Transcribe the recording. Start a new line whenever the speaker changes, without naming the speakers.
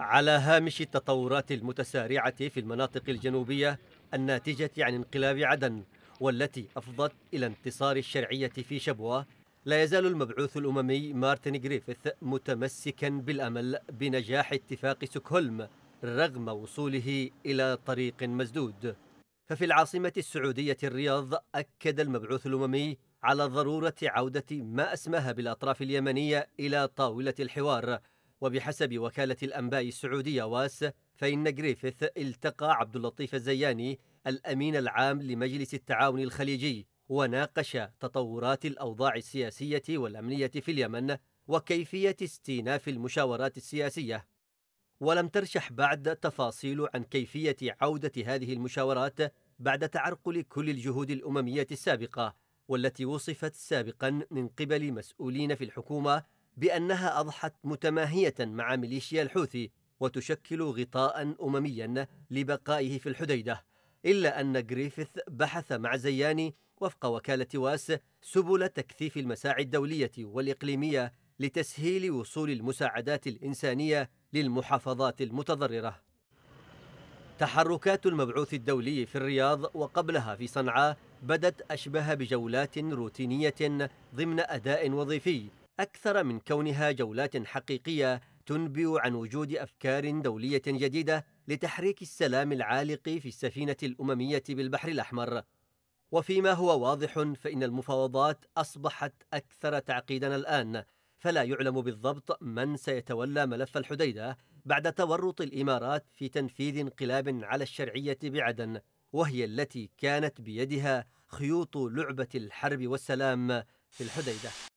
على هامش التطورات المتسارعة في المناطق الجنوبية الناتجة عن انقلاب عدن والتي أفضت إلى انتصار الشرعية في شبوة لا يزال المبعوث الأممي مارتن جريفيث متمسكا بالأمل بنجاح اتفاق سكهولم رغم وصوله إلى طريق مسدود ففي العاصمة السعودية الرياض أكد المبعوث الأممي على ضرورة عودة ما أسماها بالأطراف اليمنية إلى طاولة الحوار وبحسب وكالة الأنباء السعودية واس فإن جريفيث التقى عبد اللطيف الزياني الأمين العام لمجلس التعاون الخليجي وناقش تطورات الأوضاع السياسية والأمنية في اليمن وكيفية استئناف المشاورات السياسية ولم ترشح بعد تفاصيل عن كيفية عودة هذه المشاورات بعد تعرقل كل الجهود الأممية السابقة والتي وصفت سابقا من قبل مسؤولين في الحكومة بأنها أضحت متماهية مع ميليشيا الحوثي وتشكل غطاء أمميا لبقائه في الحديدة إلا أن جريفيث بحث مع زياني وفق وكالة واس سبل تكثيف المساعي الدولية والإقليمية لتسهيل وصول المساعدات الإنسانية للمحافظات المتضررة تحركات المبعوث الدولي في الرياض وقبلها في صنعاء بدت أشبه بجولات روتينية ضمن أداء وظيفي أكثر من كونها جولات حقيقية تنبئ عن وجود أفكار دولية جديدة لتحريك السلام العالق في السفينة الأممية بالبحر الأحمر وفيما هو واضح فإن المفاوضات أصبحت أكثر تعقيدا الآن فلا يعلم بالضبط من سيتولى ملف الحديدة بعد تورط الإمارات في تنفيذ انقلاب على الشرعية بعدن وهي التي كانت بيدها خيوط لعبة الحرب والسلام في الحديدة